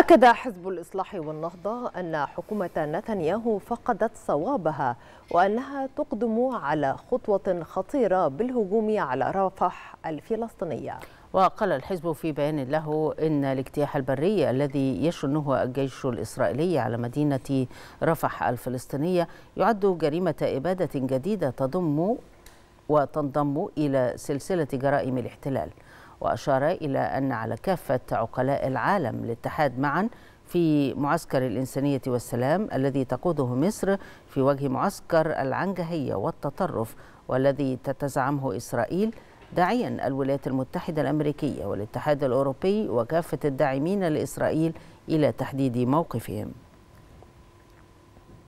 أكد حزب الإصلاح والنهضة أن حكومة نتنياهو فقدت صوابها وأنها تقدم على خطوة خطيرة بالهجوم على رفح الفلسطينية وقال الحزب في بيان له ان الاجتياح البري الذي يشنه الجيش الاسرائيلي على مدينه رفح الفلسطينيه يعد جريمه اباده جديده تضم وتنضم الى سلسله جرائم الاحتلال وأشار إلى أن على كافة عقلاء العالم الاتحاد معا في معسكر الإنسانية والسلام الذي تقوده مصر في وجه معسكر العنجهية والتطرف والذي تتزعمه إسرائيل داعيا الولايات المتحدة الأمريكية والاتحاد الأوروبي وكافة الداعمين لإسرائيل إلى تحديد موقفهم